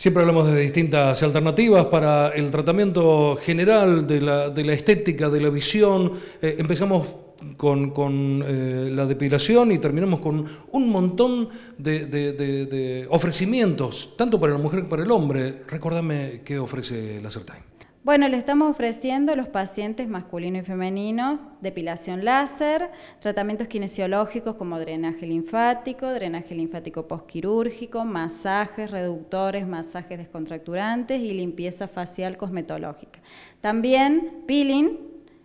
Siempre hablamos de distintas alternativas para el tratamiento general de la, de la estética, de la visión. Eh, empezamos con, con eh, la depilación y terminamos con un montón de, ofrecimientos, tanto para la mujer como para el hombre. Recordame qué ofrece la Certain. Bueno, le estamos ofreciendo a los pacientes masculinos y femeninos depilación láser, tratamientos kinesiológicos como drenaje linfático, drenaje linfático postquirúrgico, masajes reductores, masajes descontracturantes y limpieza facial cosmetológica. También peeling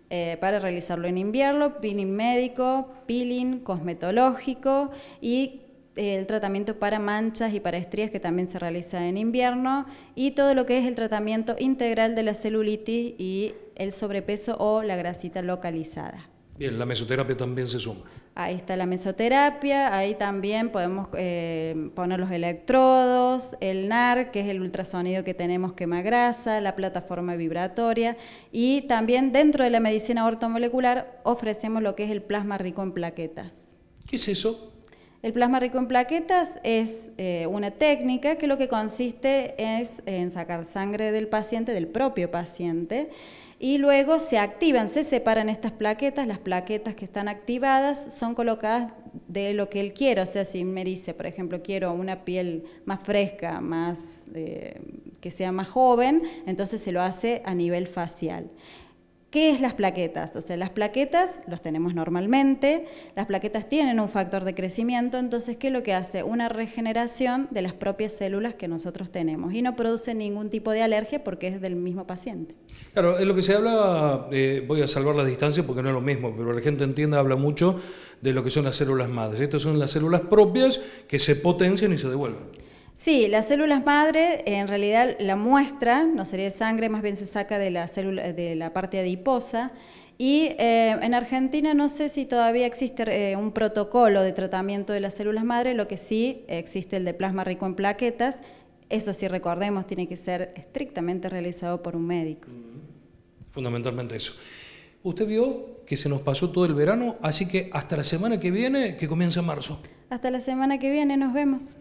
eh, para realizarlo en invierno, peeling médico, peeling cosmetológico y el tratamiento para manchas y para estrías que también se realiza en invierno y todo lo que es el tratamiento integral de la celulitis y el sobrepeso o la grasita localizada. Bien, la mesoterapia también se suma. Ahí está la mesoterapia, ahí también podemos eh, poner los electrodos, el NAR, que es el ultrasonido que tenemos quema grasa, la plataforma vibratoria y también dentro de la medicina ortomolecular ofrecemos lo que es el plasma rico en plaquetas. ¿Qué es eso? El plasma rico en plaquetas es eh, una técnica que lo que consiste es en sacar sangre del paciente, del propio paciente, y luego se activan, se separan estas plaquetas, las plaquetas que están activadas son colocadas de lo que él quiere, o sea, si me dice, por ejemplo, quiero una piel más fresca, más eh, que sea más joven, entonces se lo hace a nivel facial. ¿Qué es las plaquetas? O sea, las plaquetas los tenemos normalmente, las plaquetas tienen un factor de crecimiento, entonces, ¿qué es lo que hace? Una regeneración de las propias células que nosotros tenemos y no produce ningún tipo de alergia porque es del mismo paciente. Claro, es lo que se habla, eh, voy a salvar la distancia porque no es lo mismo, pero la gente entiende, habla mucho de lo que son las células madres. Estas son las células propias que se potencian y se devuelven. Sí, las células madre, en realidad la muestra, no sería sangre, más bien se saca de la, célula, de la parte adiposa. Y eh, en Argentina no sé si todavía existe eh, un protocolo de tratamiento de las células madre, lo que sí existe el de plasma rico en plaquetas. Eso si recordemos, tiene que ser estrictamente realizado por un médico. Mm, fundamentalmente eso. Usted vio que se nos pasó todo el verano, así que hasta la semana que viene, que comienza marzo. Hasta la semana que viene, nos vemos.